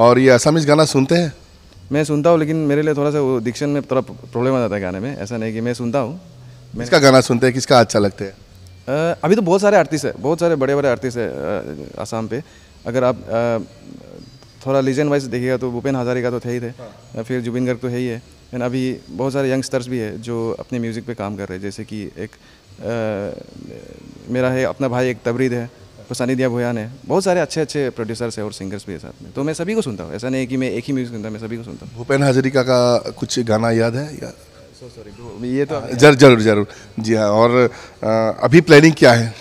और ये असामीज गाना सुनते हैं मैं सुनता हूँ लेकिन मेरे लिए थोड़ा सा वो डिक्शन में थोड़ा प्रॉब्लम आ जाता है गाने में ऐसा नहीं कि मैं सुनता हूँ मैं किसका गाना सुनते हैं किसका अच्छा लगता है अभी तो बहुत सारे आर्टिस्ट है बहुत सारे बड़े बड़े आर्टिस्ट है आसाम पे अगर आप थोड़ा लीजेंड वाइज देखिएगा तो भूपेन हजारी का तो थे ही थे हाँ। फिर जुबिन गर्ग तो है ही है एंड अभी बहुत सारे यंगस्टर्स भी है जो अपने म्यूज़िक पे काम कर रहे हैं जैसे कि एक मेरा है अपना भाई एक तबरीद है तो दिया भोयान है बहुत सारे अच्छे अच्छे प्रोड्यूसर्स हैं और सिंगर्स भी है साथ में तो मैं सभी को सुनता हूँ ऐसा नहीं कि मैं एक ही म्यूजिक सुनता हूँ मैं सभी को सुनता हूँ भूपेन हाजरिका का कुछ गाना याद है या सॉरी ये तो हाँ, जरूर जरूर जरूर जी हाँ और अभी प्लानिंग क्या है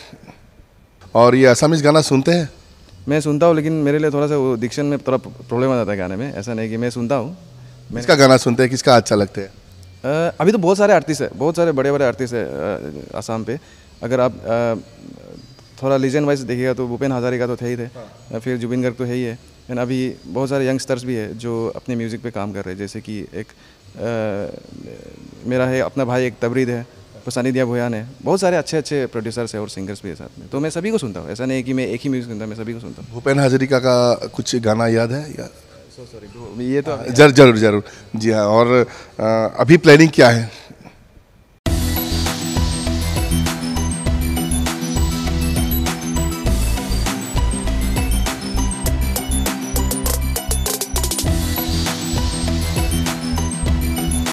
और ये असामीज गाना सुनते हैं मैं सुनता हूँ लेकिन मेरे लिए थोड़ा सा वो डिक्शन में थोड़ा प्रॉब्लम आ जाता है गाने में ऐसा नहीं कि मैं सुनता हूँ किसका गाना सुनते हैं किसका अच्छा लगता है अभी तो बहुत सारे आर्टिस्ट है बहुत सारे बड़े बड़े आर्टिस्ट है आसाम पे अगर आप थोड़ा लीजेंड वाइज देखिएगा तो भूपेन हजारिका का तो थे ही थे हाँ। फिर जुबिन गर्ग तो है ही है एंड अभी बहुत सारे यंगस्टर्स भी है जो अपने म्यूज़िक पे काम कर रहे हैं जैसे कि एक आ, मेरा है अपना भाई एक तबरीद है पसानी दिया भुयान है बहुत सारे अच्छे अच्छे प्रोड्यूसर्स है और सिंगर्स भी है साथ में तो मैं सभी को सुनता हूँ ऐसा नहीं कि मैं एक ही म्यूज़िक सुनता मैं सभी को सुनता हूँ भूपेन हजारिका का कुछ गाना याद है या सॉरी ये तो हाँ, जरूर जरूर जरूर जी हाँ और अभी प्लानिंग क्या है